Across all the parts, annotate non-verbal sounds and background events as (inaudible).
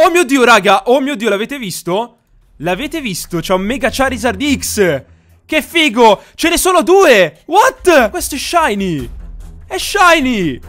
Oh mio dio, raga, oh mio dio, l'avete visto? L'avete visto? C'è un Mega Charizard X Che figo Ce ne sono due What? Questo è shiny È shiny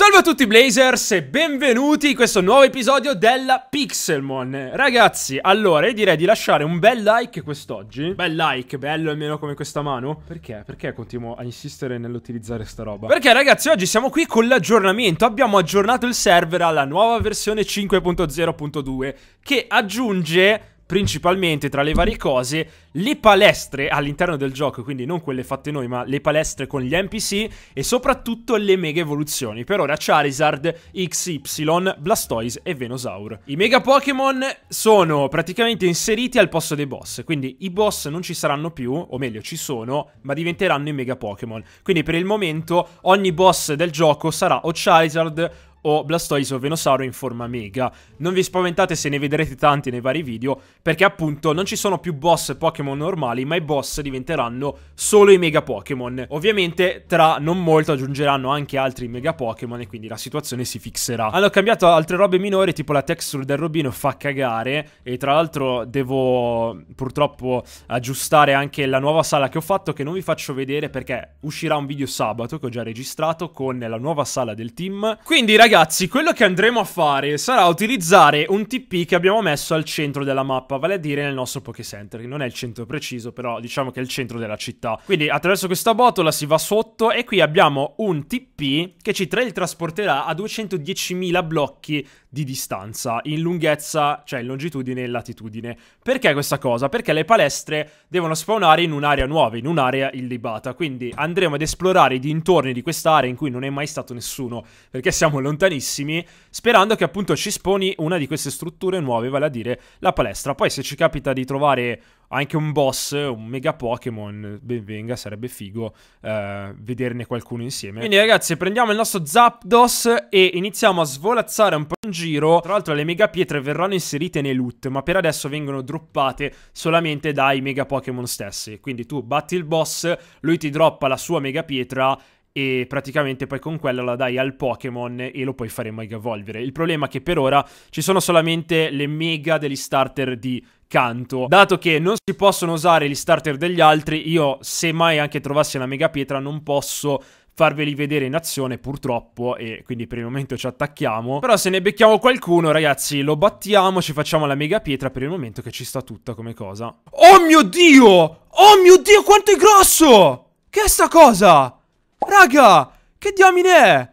Salve a tutti Blazers e benvenuti in questo nuovo episodio della Pixelmon Ragazzi, allora io direi di lasciare un bel like quest'oggi Bel like, bello almeno come questa mano Perché? Perché continuo a insistere nell'utilizzare sta roba? Perché ragazzi oggi siamo qui con l'aggiornamento Abbiamo aggiornato il server alla nuova versione 5.0.2 Che aggiunge principalmente tra le varie cose le palestre all'interno del gioco, quindi non quelle fatte noi, ma le palestre con gli NPC e soprattutto le mega evoluzioni. Per ora Charizard, XY, Blastoise e Venosaur. I mega Pokémon sono praticamente inseriti al posto dei boss, quindi i boss non ci saranno più, o meglio ci sono, ma diventeranno i mega Pokémon. Quindi per il momento ogni boss del gioco sarà o Charizard o Blastoise o Venosauro in forma mega. Non vi spaventate se ne vedrete tanti nei vari video, perché appunto non ci sono più boss Pokémon normali, ma i boss diventeranno solo i mega Pokémon. Ovviamente tra non molto aggiungeranno anche altri mega Pokémon e quindi la situazione si fixerà. Hanno cambiato altre robe minori, tipo la texture del robino fa cagare e tra l'altro devo purtroppo aggiustare anche la nuova sala che ho fatto che non vi faccio vedere perché uscirà un video sabato che ho già registrato con la nuova sala del team. Quindi ragazzi ragazzi, quello che andremo a fare sarà utilizzare un TP che abbiamo messo al centro della mappa, vale a dire nel nostro Pokécenter, che non è il centro preciso, però diciamo che è il centro della città. Quindi attraverso questa botola si va sotto e qui abbiamo un TP che ci trasporterà a 210.000 blocchi di distanza, in lunghezza, cioè in longitudine e latitudine. Perché questa cosa? Perché le palestre devono spawnare in un'area nuova, in un'area illibata, quindi andremo ad esplorare i dintorni di quest'area in cui non è mai stato nessuno, perché siamo lontani lontanissimi, sperando che appunto ci sponi una di queste strutture nuove, vale a dire la palestra. Poi se ci capita di trovare anche un boss, un mega Pokémon, ben venga, sarebbe figo eh, vederne qualcuno insieme. Quindi ragazzi, prendiamo il nostro Zapdos e iniziamo a svolazzare un po' in giro. Tra l'altro le mega pietre verranno inserite nei loot, ma per adesso vengono droppate solamente dai mega Pokémon stessi. Quindi tu batti il boss, lui ti droppa la sua mega pietra e praticamente poi con quella la dai al Pokémon e lo puoi fare Mega Evolvere. Il problema è che per ora ci sono solamente le Mega degli starter di canto. Dato che non si possono usare gli starter degli altri, io se mai anche trovassi una Mega Pietra non posso farveli vedere in azione purtroppo e quindi per il momento ci attacchiamo però se ne becchiamo qualcuno ragazzi lo battiamo ci facciamo la mega pietra per il momento che ci sta tutta come cosa oh mio dio oh mio dio quanto è grosso che è sta cosa Raga, che diamine è?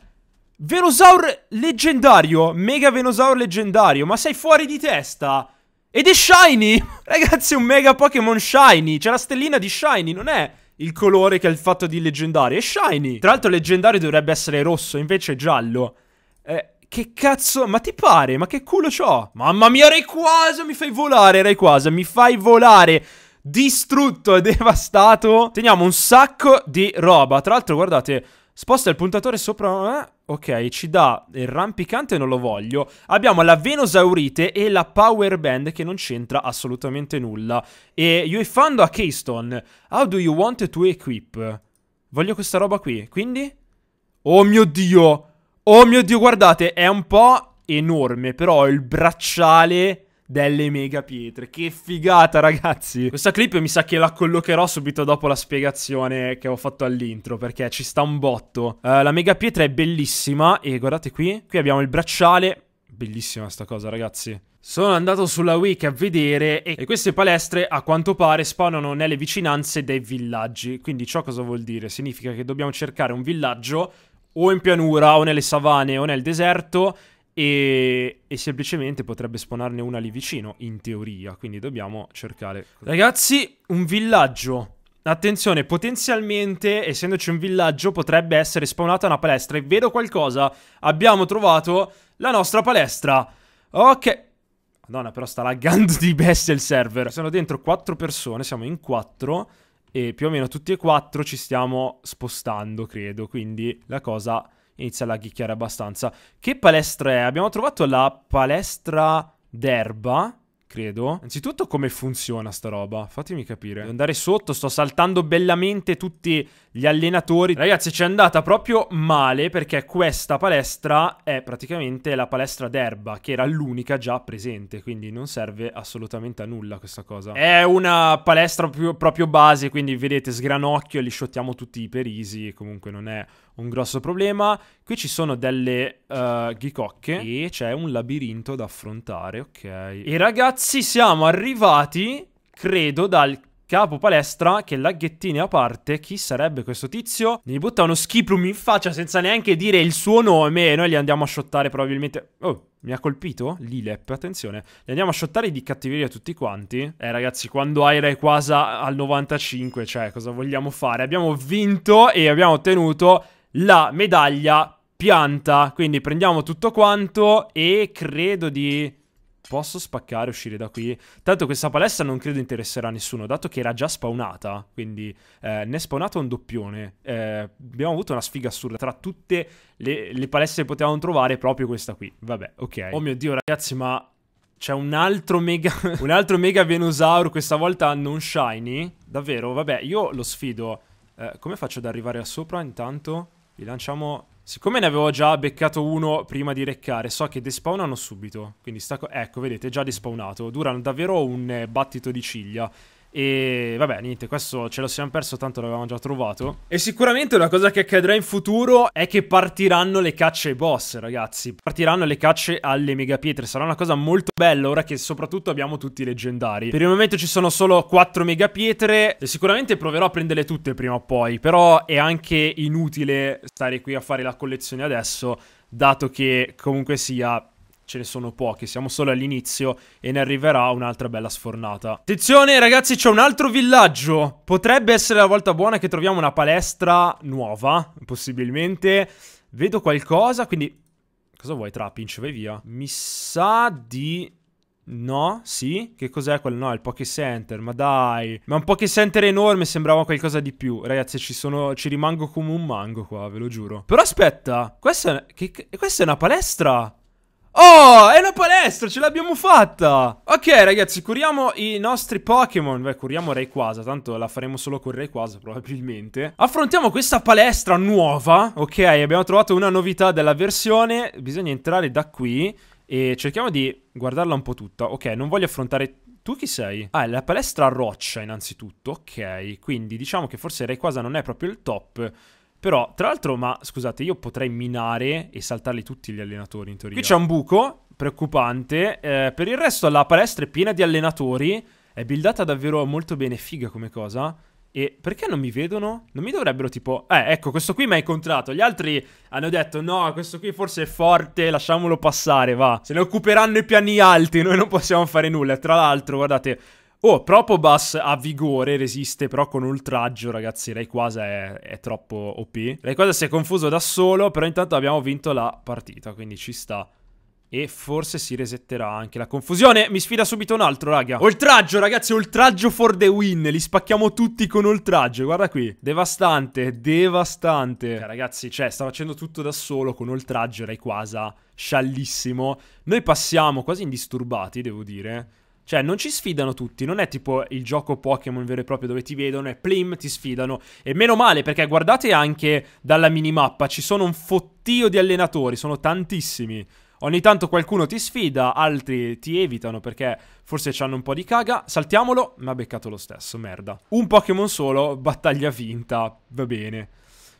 Venosaur leggendario, mega Venosaur leggendario, ma sei fuori di testa? Ed è Shiny! (laughs) Ragazzi, è un mega Pokémon Shiny, c'è la stellina di Shiny, non è il colore che ha il fatto di leggendario, è Shiny! Tra l'altro leggendario dovrebbe essere rosso, invece è giallo. Eh, che cazzo, ma ti pare? Ma che culo c'ho? Mamma mia, Rayquaza, mi fai volare, Rayquaza, mi fai volare! distrutto e (laughs) devastato. Teniamo un sacco di roba. Tra l'altro, guardate, sposta il puntatore sopra... Eh? Ok, ci dà il rampicante, non lo voglio. Abbiamo la Venosaurite e la Power Band che non c'entra assolutamente nulla. E you found a Keystone. How do you want to equip? Voglio questa roba qui, quindi... Oh mio Dio! Oh mio Dio, guardate, è un po' enorme, però il bracciale delle mega pietre. Che figata, ragazzi! Questa clip mi sa che la collocherò subito dopo la spiegazione che ho fatto all'intro, perché ci sta un botto. Uh, la mega pietra è bellissima e guardate qui, qui abbiamo il bracciale. Bellissima sta cosa, ragazzi. Sono andato sulla wiki a vedere e, e queste palestre a quanto pare spawnano nelle vicinanze dei villaggi. Quindi ciò cosa vuol dire? Significa che dobbiamo cercare un villaggio o in pianura o nelle savane o nel deserto e, e, semplicemente potrebbe spawnarne una lì vicino, in teoria, quindi dobbiamo cercare... Ragazzi, un villaggio. Attenzione, potenzialmente, essendoci un villaggio, potrebbe essere spawnata una palestra. E vedo qualcosa, abbiamo trovato la nostra palestra. Ok... Madonna, però sta laggando di bestia il server. Sono dentro quattro persone, siamo in quattro. E più o meno tutti e quattro ci stiamo spostando, credo. Quindi la cosa inizia a chicchiare abbastanza. Che palestra è? Abbiamo trovato la palestra d'erba, credo. Anzitutto come funziona sta roba? Fatemi capire. Devo andare sotto, sto saltando bellamente tutti gli allenatori. Ragazzi, ci è andata proprio male perché questa palestra è praticamente la palestra d'erba, che era l'unica già presente, quindi non serve assolutamente a nulla questa cosa. È una palestra proprio, proprio base, quindi vedete sgranocchio, li sciottiamo tutti i perisi, comunque non è un grosso problema. Qui ci sono delle uh, ghicocche e c'è un labirinto da affrontare, ok. E ragazzi, siamo arrivati, credo, dal capo palestra che laghettine a parte chi sarebbe questo tizio gli butta uno skiprum in faccia senza neanche dire il suo nome e noi li andiamo a shottare probabilmente oh mi ha colpito l'ILEP, attenzione. Li andiamo a shottare di cattiveria tutti quanti. Eh ragazzi, quando Aira è quasi al 95, cioè cosa vogliamo fare? Abbiamo vinto e abbiamo ottenuto la medaglia pianta. Quindi prendiamo tutto quanto e credo di... Posso spaccare e uscire da qui? Tanto questa palestra non credo interesserà a nessuno, dato che era già spawnata. Quindi eh, ne è spawnato un doppione. Eh, abbiamo avuto una sfiga assurda tra tutte le, le palestre che potevamo trovare, proprio questa qui. Vabbè, ok. Oh mio Dio, ragazzi, ma c'è un altro mega. (laughs) un altro mega Venusaur, questa volta non shiny. Davvero? Vabbè, io lo sfido. Eh, come faccio ad arrivare là sopra intanto? Rilanciamo... Siccome ne avevo già beccato uno prima di reccare, so che despawnano subito. Quindi sta... Ecco, vedete, già despawnato. Durano davvero un eh, battito di ciglia. E vabbè, niente, questo ce lo siamo perso, tanto l'avevamo già trovato. E sicuramente una cosa che accadrà in futuro è che partiranno le cacce ai boss, ragazzi. Partiranno le cacce alle megapietre. Sarà una cosa molto bella ora che soprattutto abbiamo tutti i leggendari. Per il momento ci sono solo 4 megapietre. E sicuramente proverò a prenderle tutte prima o poi. Però è anche inutile stare qui a fare la collezione adesso, dato che comunque sia ce ne sono pochi, siamo solo all'inizio e ne arriverà un'altra bella sfornata. Attenzione ragazzi, c'è un altro villaggio! Potrebbe essere la volta buona che troviamo una palestra nuova, possibilmente. Vedo qualcosa, quindi... Cosa vuoi, Trapinch? Vai via. Mi sa di... No, sì? Che cos'è quello? No, è il Poké Center, ma dai. Ma un Poké Center enorme sembrava qualcosa di più. Ragazzi, ci sono... ci rimango come un mango qua, ve lo giuro. Però aspetta, questa è, che... questa è una palestra... Oh, è una palestra, ce l'abbiamo fatta! Ok, ragazzi, curiamo i nostri Pokémon. Beh, curiamo Rayquaza, tanto la faremo solo con Rayquaza, (laughs) probabilmente. Affrontiamo questa palestra nuova, ok? Abbiamo trovato una novità della versione. Bisogna entrare da qui e cerchiamo di guardarla un po' tutta. Ok, non voglio affrontare... Tu chi sei? Ah, è la palestra roccia, innanzitutto. Ok, quindi diciamo che forse Rayquaza non è proprio il top... Però, tra l'altro, ma scusate, io potrei minare e saltarli tutti gli allenatori in teoria. Qui c'è un buco preoccupante. Eh, per il resto, la palestra è piena di allenatori. È buildata davvero molto bene, figa come cosa. E perché non mi vedono? Non mi dovrebbero tipo... Eh, ecco, questo qui mi ha incontrato. Gli altri hanno detto, no, questo qui forse è forte, lasciamolo passare, va. Se ne occuperanno i piani alti, noi non possiamo fare nulla. Tra l'altro, guardate, Oh, Propobus ha vigore, resiste però con oltraggio, ragazzi. Rayquaza è, è troppo OP. Rayquaza si è confuso da solo, però intanto abbiamo vinto la partita, quindi ci sta. E forse si resetterà anche la confusione. Mi sfida subito un altro, raga. Oltraggio, ragazzi, oltraggio for the win. Li spacchiamo tutti con oltraggio. Guarda qui. Devastante, devastante. Cioè, ragazzi, cioè, sta facendo tutto da solo con oltraggio. Rayquaza, sciallissimo. Noi passiamo quasi indisturbati, devo dire cioè, non ci sfidano tutti, non è tipo il gioco Pokémon vero e proprio dove ti vedono e plim, ti sfidano. E meno male, perché guardate anche dalla minimappa, ci sono un fottio di allenatori, sono tantissimi. Ogni tanto qualcuno ti sfida, altri ti evitano perché forse hanno un po' di caga. Saltiamolo, ma ha beccato lo stesso, merda. Un Pokémon solo, battaglia vinta, va bene.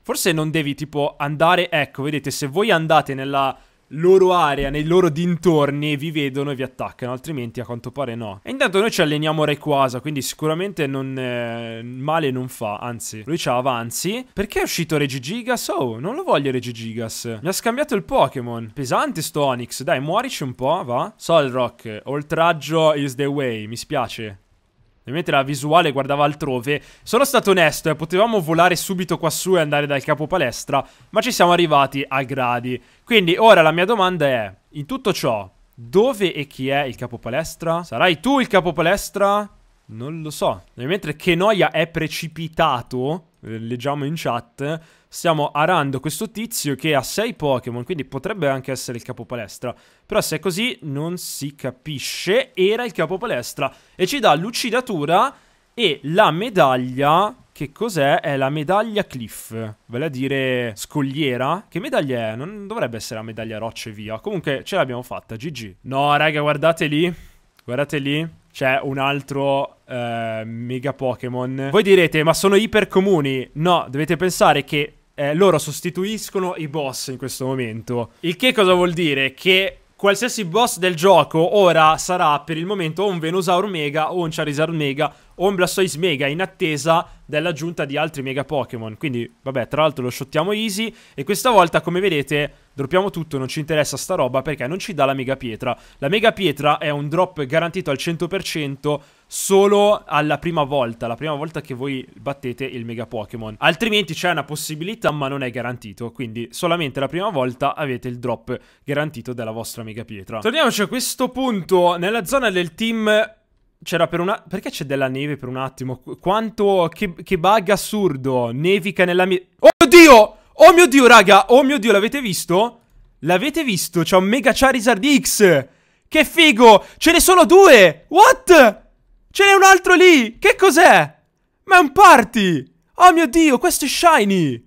Forse non devi tipo andare, ecco, vedete, se voi andate nella loro area, nei loro dintorni, vi vedono e vi attaccano, altrimenti a quanto pare no. E intanto noi ci alleniamo Rayquaza, quindi sicuramente non, eh, male non fa, anzi, lui ci avanzi. Perché è uscito Regigigas? Oh, non lo voglio Regigigas. Mi ha scambiato il Pokémon. Pesante sto Onix, dai, muorici un po', va. Solrock, oltraggio is the way, mi spiace. Ovviamente la visuale guardava altrove. Sono stato onesto, eh, potevamo volare subito quassù e andare dal capo palestra, ma ci siamo arrivati a gradi. Quindi ora la mia domanda è, in tutto ciò, dove e chi è il capo palestra? Sarai tu il capo palestra? Non lo so. Mentre che noia è precipitato eh, leggiamo in chat, stiamo arando questo tizio che ha 6 Pokémon, quindi potrebbe anche essere il capo palestra. Però se è così non si capisce, era il capo palestra e ci dà lucidatura e la medaglia che cos'è? È la medaglia Cliff, vale a dire scogliera. Che medaglia è? Non dovrebbe essere la medaglia roccia e via. Comunque ce l'abbiamo fatta, GG. No, raga, guardate lì. Guardate lì. C'è un altro eh, mega Pokémon. Voi direte, ma sono iper comuni? No, dovete pensare che eh, loro sostituiscono i boss in questo momento. Il che cosa vuol dire? Che qualsiasi boss del gioco ora sarà per il momento o un Venusaur Mega o un Charizard Mega o un Blastoise Mega in attesa dell'aggiunta di altri Mega Pokémon. Quindi, vabbè, tra l'altro lo shottiamo easy e questa volta, come vedete, droppiamo tutto, non ci interessa sta roba perché non ci dà la Mega Pietra. La Mega Pietra è un drop garantito al 100% solo alla prima volta, la prima volta che voi battete il Mega Pokémon. Altrimenti c'è una possibilità, ma non è garantito, quindi solamente la prima volta avete il drop garantito della vostra Mega Pietra. Torniamoci a questo punto nella zona del team c'era per una... Perché c'è della neve per un attimo? Quanto... Che, che bug assurdo. Nevica nella mia... Oh Dio! Oh mio Dio, raga! Oh mio Dio, l'avete visto? L'avete visto? C'è un Mega Charizard X! Che figo! Ce ne sono due! What? Ce n'è un altro lì! Che cos'è? Ma è un party! Oh mio Dio, questo è Shiny!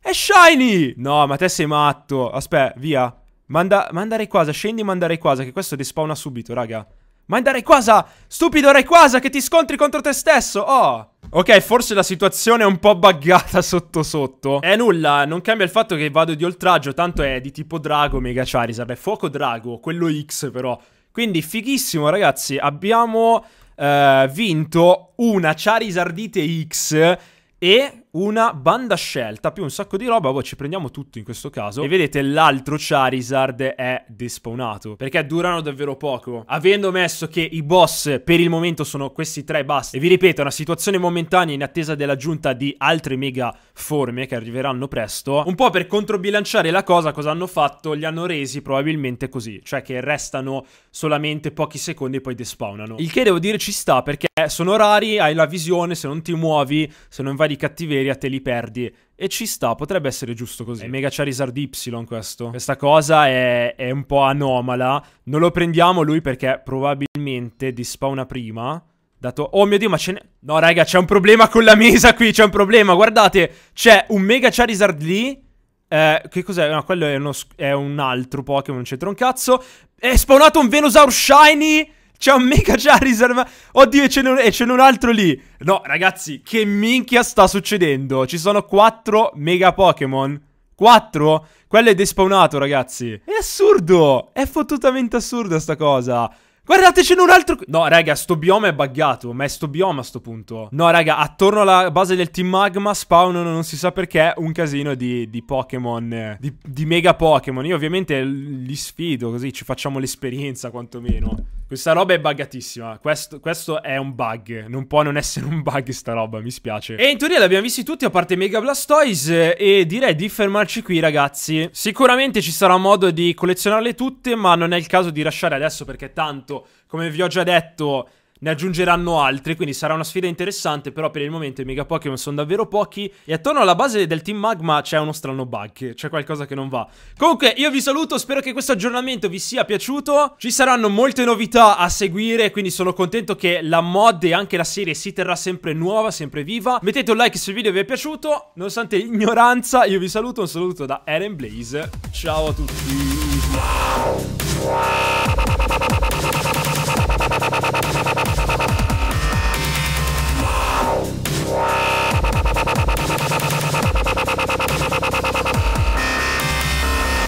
È Shiny! No, ma te sei matto. Aspetta, via. Manda, mandare quasi, scendi e mandare quasi, che questo despawna subito, raga. Manda Rayquaza! Stupido Rayquaza che ti scontri contro te stesso! Oh! Ok, forse la situazione è un po' buggata (laughs) sotto sotto. È eh, nulla, non cambia il fatto che vado di oltraggio, tanto è di tipo drago Mega Charizard. Beh, fuoco drago, quello X però. Quindi fighissimo ragazzi, abbiamo eh, vinto una Charizardite X e una banda scelta più un sacco di roba, poi boh, ci prendiamo tutto in questo caso. E vedete l'altro Charizard è despawnato, perché durano davvero poco. Avendo messo che i boss per il momento sono questi tre basta, e vi ripeto, è una situazione momentanea in attesa dell'aggiunta di altre mega forme che arriveranno presto, un po' per controbilanciare la cosa, cosa hanno fatto? Li hanno resi probabilmente così, cioè che restano solamente pochi secondi e poi despawnano. Il che devo dire ci sta, perché sono rari, hai la visione, se non ti muovi, se non vai di cattiveria, materia te li perdi. E ci sta, potrebbe essere giusto così. È eh. Mega Charizard Y questo. Questa cosa è, è un po' anomala. Non lo prendiamo lui perché probabilmente dispawna prima. Dato... Oh mio Dio, ma ce n'è... No, raga, c'è un problema con la mesa qui, c'è un problema. Guardate, c'è un Mega Charizard lì... Eh, che cos'è? No, quello è, uno, è un altro Pokémon, non c'entra un cazzo. È spawnato un Venusaur Shiny... C'è un mega Charizard. Oddio, e ce n'è un, un, altro lì. No, ragazzi, che minchia sta succedendo? Ci sono quattro mega Pokémon. Quattro? Quello è despawnato, ragazzi. È assurdo. È fottutamente assurda sta cosa. Guardate, ce n'è un altro... No, raga, sto bioma è buggato. Ma è sto bioma a sto punto. No, raga, attorno alla base del Team Magma spawnano, non si sa perché, un casino di, di Pokémon. Di, di mega Pokémon. Io ovviamente li sfido, così ci facciamo l'esperienza, quantomeno. Questa roba è buggatissima. Questo, questo, è un bug. Non può non essere un bug sta roba, mi spiace. E in teoria l'abbiamo visti tutti, a parte Mega Blastoise. E direi di fermarci qui, ragazzi. Sicuramente ci sarà modo di collezionarle tutte, ma non è il caso di lasciare adesso perché tanto, come vi ho già detto ne aggiungeranno altre, quindi sarà una sfida interessante, però per il momento i Mega Pokémon sono davvero pochi e attorno alla base del Team Magma c'è uno strano bug, c'è qualcosa che non va. Comunque io vi saluto, spero che questo aggiornamento vi sia piaciuto, ci saranno molte novità a seguire, quindi sono contento che la mod e anche la serie si terrà sempre nuova, sempre viva. Mettete un like se il video vi è piaciuto, nonostante l'ignoranza io vi saluto, un saluto da Eren Blaze, ciao a tutti!